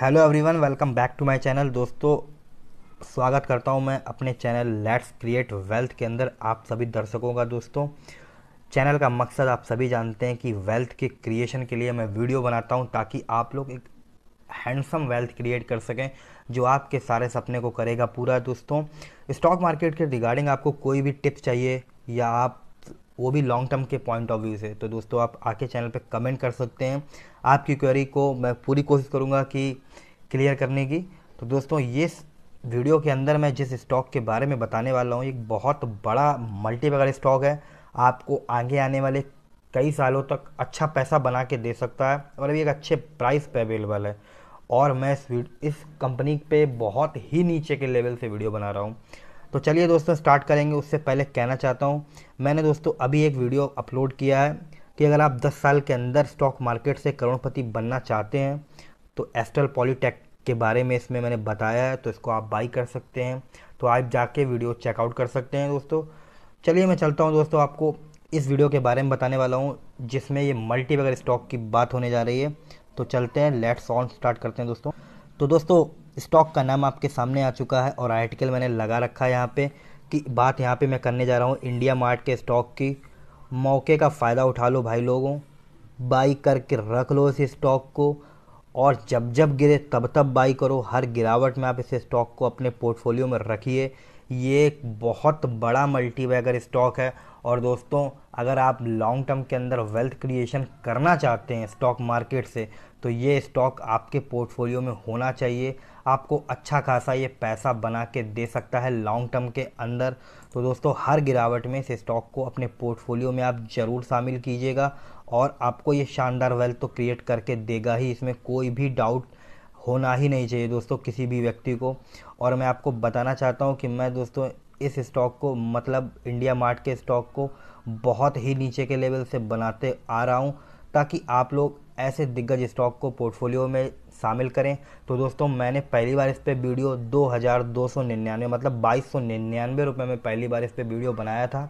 hello everyone welcome back to my channel दोस्तों स्वागत करता हूं मैं अपने चैनल लेट्स क्रिएट वेल्थ के अंदर आप सभी दर्शकों का दोस्तों चैनल का मकसद आप सभी जानते हैं कि वेल्थ के क्रिएशन के लिए मैं वीडियो बनाता हूं ताकि आप लोग एक हैंडसम वेल्थ क्रिएट कर सकें जो आपके सारे सपने को करेगा पूरा दोस्तों स्टॉक मार्केट के रिगार्डिंग आपको कोई भी टिप्स चाहिए या आप वो भी लॉन्ग टर्म के पॉइंट ऑफ व्यू से तो दोस्तों आप आके चैनल पे कमेंट कर सकते हैं आपकी क्वेरी को मैं पूरी कोशिश करूँगा कि क्लियर करने की तो दोस्तों ये वीडियो के अंदर मैं जिस स्टॉक के बारे में बताने वाला हूँ एक बहुत बड़ा वगैरह स्टॉक है आपको आगे आने वाले कई सालों तक अच्छा पैसा बना के दे सकता है और अभी एक अच्छे प्राइस पे अवेलेबल है और मैं इस इस कंपनी पे बहुत ही नीचे के लेवल से वीडियो बना रहा हूँ तो चलिए दोस्तों स्टार्ट करेंगे उससे पहले कहना चाहता हूँ मैंने दोस्तों अभी एक वीडियो अपलोड किया है कि अगर आप 10 साल के अंदर स्टॉक मार्केट से करोड़पति बनना चाहते हैं तो एस्ट्रल पॉलीटेक के बारे में इसमें मैंने बताया है तो इसको आप बाई कर सकते हैं तो आप जाके वीडियो चेकआउट कर सकते हैं दोस्तों चलिए मैं चलता हूँ दोस्तों आपको इस वीडियो के बारे में बताने वाला हूँ जिसमें ये मल्टी स्टॉक की बात होने जा रही है तो चलते हैं लेट्स ऑन स्टार्ट करते हैं दोस्तों तो दोस्तों स्टॉक का नाम आपके सामने आ चुका है और आर्टिकल मैंने लगा रखा है यहाँ पे कि बात यहाँ पे मैं करने जा रहा हूँ इंडिया मार्ट के स्टॉक की मौके का फ़ायदा उठा लो भाई लोगों बाई करके रख लो इस स्टॉक को और जब जब गिरे तब तब बाई करो हर गिरावट में आप इस स्टॉक को अपने पोर्टफोलियो में रखिए ये एक बहुत बड़ा मल्टी वैगर स्टॉक है और दोस्तों अगर आप लॉन्ग टर्म के अंदर वेल्थ क्रिएशन करना चाहते हैं स्टॉक मार्केट से तो ये स्टॉक आपके पोर्टफोलियो में होना चाहिए आपको अच्छा खासा ये पैसा बना के दे सकता है लॉन्ग टर्म के अंदर तो दोस्तों हर गिरावट में इस स्टॉक को अपने पोर्टफोलियो में आप ज़रूर शामिल कीजिएगा और आपको ये शानदार वेल्थ तो क्रिएट करके देगा ही इसमें कोई भी डाउट होना ही नहीं चाहिए दोस्तों किसी भी व्यक्ति को और मैं आपको बताना चाहता हूँ कि मैं दोस्तों इस स्टॉक को मतलब इंडिया मार्ट के स्टॉक को बहुत ही नीचे के लेवल से बनाते आ रहा हूँ ताकि आप लोग ऐसे दिग्गज स्टॉक को पोर्टफोलियो में शामिल करें तो दोस्तों मैंने पहली बार इस पर वीडियो दो हज़ार दो सौ निन्यानवे मतलब बाईस सौ निन्यानवे रुपये में पहली बार इस पर वीडियो बनाया था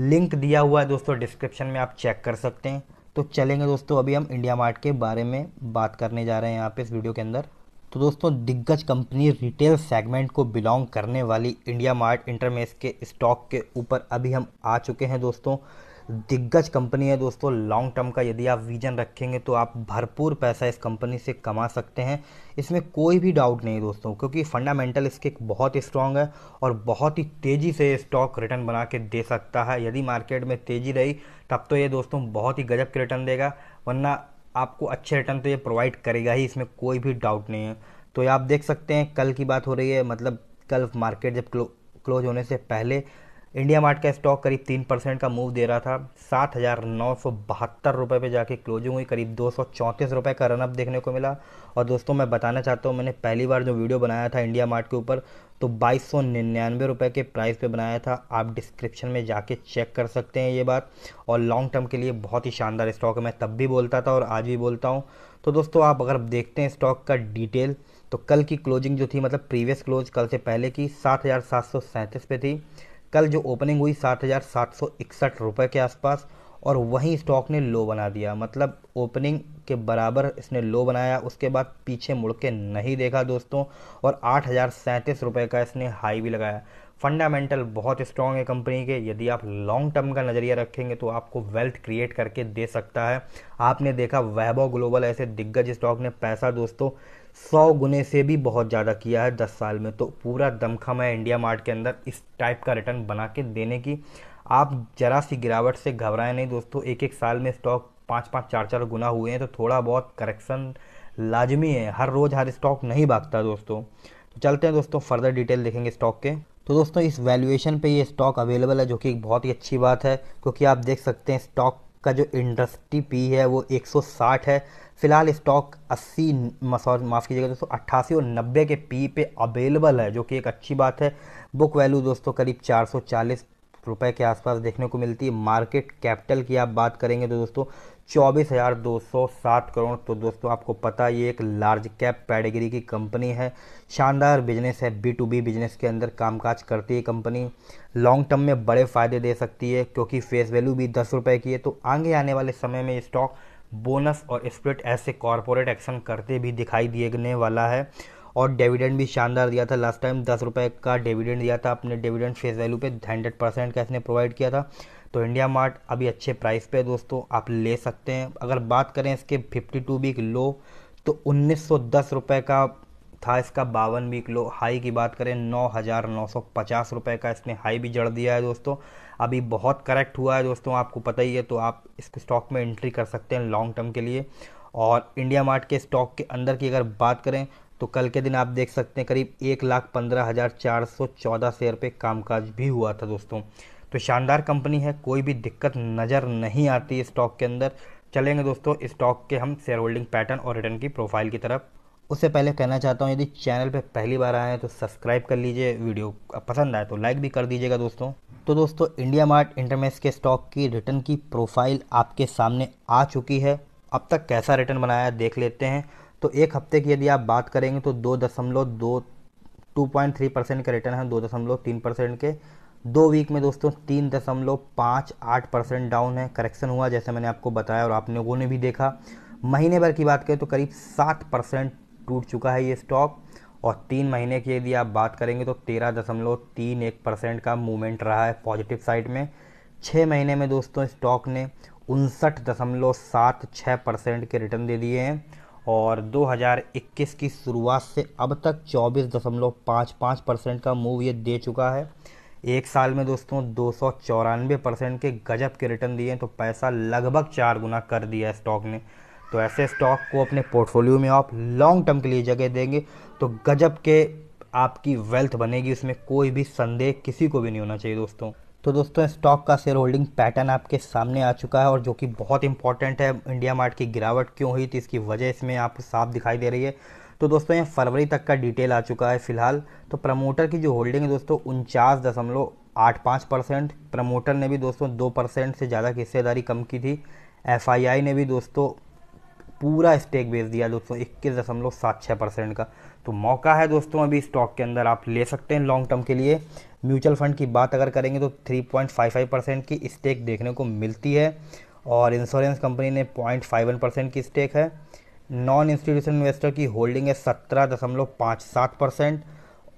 लिंक दिया हुआ है दोस्तों डिस्क्रिप्शन में आप चेक कर सकते हैं तो चलेंगे दोस्तों अभी हम इंडिया मार्ट के बारे में बात करने जा रहे हैं यहाँ पे इस वीडियो के अंदर तो दोस्तों दिग्गज कंपनी रिटेल सेगमेंट को बिलोंग करने वाली इंडिया मार्ट इंटरमेस के स्टॉक के ऊपर अभी हम आ चुके हैं दोस्तों दिग्गज कंपनी है दोस्तों लॉन्ग टर्म का यदि आप विजन रखेंगे तो आप भरपूर पैसा इस कंपनी से कमा सकते हैं इसमें कोई भी डाउट नहीं दोस्तों क्योंकि फंडामेंटल इसके बहुत स्ट्रांग है और बहुत ही तेज़ी से स्टॉक रिटर्न बना के दे सकता है यदि मार्केट में तेज़ी रही तब तो ये दोस्तों बहुत ही गजब के रिटर्न देगा वरना आपको अच्छे रिटर्न तो ये प्रोवाइड करेगा ही इसमें कोई भी डाउट नहीं है तो ये आप देख सकते हैं कल की बात हो रही है मतलब कल मार्केट जब क्लो, क्लोज होने से पहले इंडिया मार्ट का स्टॉक करीब तीन परसेंट का मूव दे रहा था सात हज़ार नौ सौ बहत्तर रुपये पर जाके क्लोजिंग हुई करीब दो सौ चौंतीस रुपये का रनअप देखने को मिला और दोस्तों मैं बताना चाहता हूँ मैंने पहली बार जो वीडियो बनाया था इंडिया मार्ट के ऊपर तो बाईस सौ निन्यानवे रुपये के प्राइस पे बनाया था आप डिस्क्रिप्शन में जाके चेक कर सकते हैं ये बात और लॉन्ग टर्म के लिए बहुत ही शानदार स्टॉक है मैं तब भी बोलता था और आज भी बोलता हूँ तो दोस्तों आप अगर देखते हैं स्टॉक का डिटेल तो कल की क्लोजिंग जो थी मतलब प्रीवियस क्लोज कल से पहले की सात हज़ार सात सौ सैंतीस पे थी कल जो ओपनिंग हुई सात हज़ार सात सौ इकसठ के आसपास और वहीं स्टॉक ने लो बना दिया मतलब ओपनिंग के बराबर इसने लो बनाया उसके बाद पीछे मुड़ के नहीं देखा दोस्तों और आठ हज़ार का इसने हाई भी लगाया फंडामेंटल बहुत स्ट्रांग है कंपनी के यदि आप लॉन्ग टर्म का नज़रिया रखेंगे तो आपको वेल्थ क्रिएट करके दे सकता है आपने देखा वैभव ग्लोबल ऐसे दिग्गज स्टॉक ने पैसा दोस्तों सौ गुने से भी बहुत ज़्यादा किया है दस साल में तो पूरा दमखम है इंडिया मार्ट के अंदर इस टाइप का रिटर्न बना के देने की आप जरा सी गिरावट से घबराएं नहीं दोस्तों एक एक साल में स्टॉक पाँच पाँच चार चार गुना हुए हैं तो थोड़ा बहुत करेक्शन लाजमी है हर रोज़ हर स्टॉक नहीं भागता दोस्तों तो चलते हैं दोस्तों फर्दर डिटेल देखेंगे स्टॉक के तो दोस्तों इस वैल्यूएशन पे ये स्टॉक अवेलेबल है जो कि एक बहुत ही अच्छी बात है क्योंकि आप देख सकते हैं स्टॉक का जो इंडस्ट्री पी है वो 160 है फिलहाल स्टॉक 80 सॉरी माफ़ कीजिएगा दोस्तों अट्ठासी और 90 के पी पे अवेलेबल है जो कि एक अच्छी बात है बुक वैल्यू दोस्तों करीब 440 रुपए के आसपास देखने को मिलती है मार्केट कैपिटल की आप बात करेंगे तो दोस्तों चौबीस हज़ार दो सौ सात करोड़ तो दोस्तों आपको पता ये एक लार्ज कैप पैडगिरी की कंपनी है शानदार बिजनेस है बी टू बी बिजनेस के अंदर कामकाज करती है कंपनी लॉन्ग टर्म में बड़े फ़ायदे दे सकती है क्योंकि फेस वैल्यू भी दस रुपये की है तो आगे आने वाले समय में स्टॉक बोनस और स्प्लिट ऐसे कॉरपोरेट एक्शन करते भी दिखाई देने वाला है और डिविडेंड भी शानदार दिया था लास्ट टाइम दस रुपये का डिविडेंड दिया था अपने डिविडेंड फेस वैल्यू पे हंड्रेड परसेंट का इसने प्रोवाइड किया था तो इंडिया मार्ट अभी अच्छे प्राइस पे दोस्तों आप ले सकते हैं अगर बात करें इसके फिफ्टी टू वीक लो तो उन्नीस सौ दस रुपये का था इसका बावन वीक लो हाई की बात करें नौ हज़ार नौ सौ पचास रुपये का इसने हाई भी जड़ दिया है दोस्तों अभी बहुत करेक्ट हुआ है दोस्तों आपको पता ही है तो आप इस स्टॉक में एंट्री कर सकते हैं लॉन्ग टर्म के लिए और इंडिया मार्ट के स्टॉक के अंदर की अगर बात करें तो कल के दिन आप देख सकते हैं करीब एक लाख पंद्रह हज़ार चार सौ चौदह शेयर पे कामकाज भी हुआ था दोस्तों तो शानदार कंपनी है कोई भी दिक्कत नज़र नहीं आती स्टॉक के अंदर चलेंगे दोस्तों स्टॉक के हम शेयर होल्डिंग पैटर्न और रिटर्न की प्रोफाइल की तरफ उससे पहले कहना चाहता हूँ यदि चैनल पर पहली बार आए हैं तो सब्सक्राइब कर लीजिए वीडियो पसंद आए तो लाइक भी कर दीजिएगा दोस्तों तो दोस्तों इंडिया मार्ट इंटरमेस के स्टॉक की रिटर्न की प्रोफाइल आपके सामने आ चुकी है अब तक कैसा रिटर्न बनाया देख लेते हैं तो एक हफ्ते की यदि आप बात करेंगे तो दो दशमलव दो टू पॉइंट थ्री परसेंट का रिटर्न है दो दशमलव तीन परसेंट के दो वीक में दोस्तों तीन दशमलव पाँच आठ परसेंट डाउन है करेक्शन हुआ जैसे मैंने आपको बताया और आप लोगों ने भी देखा महीने भर की बात करें तो करीब सात परसेंट टूट चुका है ये स्टॉक और तीन महीने की यदि आप बात करेंगे तो तेरह दशमलव तीन एक परसेंट का मूवमेंट रहा है पॉजिटिव साइड में छः महीने में दोस्तों स्टॉक ने उनसठ दशमलव सात छः परसेंट के रिटर्न दे दिए हैं और 2021 की शुरुआत से अब तक 24.55 परसेंट का मूव ये दे चुका है एक साल में दोस्तों दो परसेंट के गजब के रिटर्न दिए तो पैसा लगभग चार गुना कर दिया स्टॉक ने तो ऐसे स्टॉक को अपने पोर्टफोलियो में आप लॉन्ग टर्म के लिए जगह देंगे तो गजब के आपकी वेल्थ बनेगी उसमें कोई भी संदेह किसी को भी नहीं होना चाहिए दोस्तों तो दोस्तों स्टॉक का शेयर होल्डिंग पैटर्न आपके सामने आ चुका है और जो कि बहुत इंपॉर्टेंट है इंडिया मार्ट की गिरावट क्यों हुई थी इसकी वजह इसमें आपको साफ दिखाई दे रही है तो दोस्तों यहाँ फरवरी तक का डिटेल आ चुका है फिलहाल तो प्रमोटर की जो होल्डिंग है दोस्तों उनचास दशमलव आठ पाँच परसेंट प्रमोटर ने भी दोस्तों दो परसेंट से ज़्यादा की हिस्सेदारी कम की थी एफआईआई ने भी दोस्तों पूरा स्टेक बेच दिया दोस्तों इक्कीस दशमलव सात छः परसेंट का तो मौका है दोस्तों अभी स्टॉक के अंदर आप ले सकते हैं लॉन्ग टर्म के लिए म्यूचुअल फंड की बात अगर करेंगे तो 3.55 परसेंट की स्टेक देखने को मिलती है और इंश्योरेंस कंपनी ने 0.51 परसेंट की स्टेक है नॉन इंस्टीट्यूशन इन्वेस्टर की होल्डिंग है सत्रह दशमलव पाँच सात परसेंट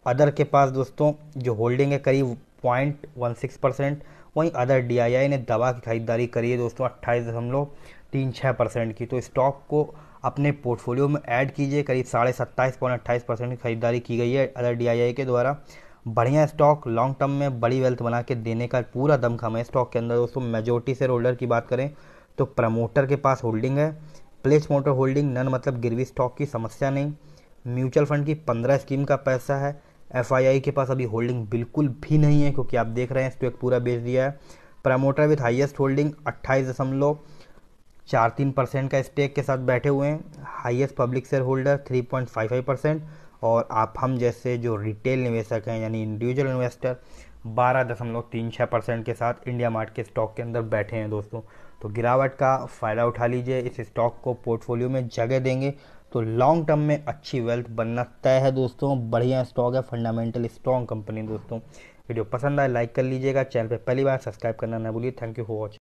अदर के पास दोस्तों जो होल्डिंग है करीब पॉइंट वन सिक्स परसेंट वहीं अदर डी आई आई ने दवा की खरीदारी करी है दोस्तों अट्ठाईस दशमलव तीन छः परसेंट की तो स्टॉक को अपने पोर्टफोलियो में ऐड कीजिए करीब साढ़े सत्ताईस पॉइंट अट्ठाईस परसेंट की खरीदारी की गई है अदर डी आई आई के द्वारा बढ़िया स्टॉक लॉन्ग टर्म में बड़ी वेल्थ बना के देने का पूरा दमखम है स्टॉक के अंदर दोस्तों मेजोरिटी शेयर होल्डर की बात करें तो प्रमोटर के पास होल्डिंग है प्लेस मोटर होल्डिंग नन मतलब गिरवी स्टॉक की समस्या नहीं म्यूचुअल फंड की पंद्रह स्कीम का पैसा है एफ के पास अभी होल्डिंग बिल्कुल भी नहीं है क्योंकि आप देख रहे हैं स्टॉक पूरा बेच दिया है प्रमोटर विथ हाइएस्ट होल्डिंग अट्ठाईस दशमलव चार तीन परसेंट का स्टेक के साथ बैठे हुए हैं highest public share holder three point five five percent और आप हम जैसे जो रिटेल निवेशक हैं यानी इंडिविजुअल इन्वेस्टर बारह दशमलव तीन छः परसेंट के साथ इंडिया मार्ट के स्टॉक के अंदर बैठे हैं दोस्तों तो गिरावट का फ़ायदा उठा लीजिए इस स्टॉक को पोर्टफोलियो में जगह देंगे तो लॉन्ग टर्म में अच्छी वेल्थ बनना तय है दोस्तों बढ़िया स्टॉक है फंडामेंटल स्ट्रॉन्ग कंपनी दोस्तों वीडियो पसंद आए लाइक कर लीजिएगा चैनल पर पहली बार सब्सक्राइब करना ना भूलिए थैंक यू फॉर वॉचिंग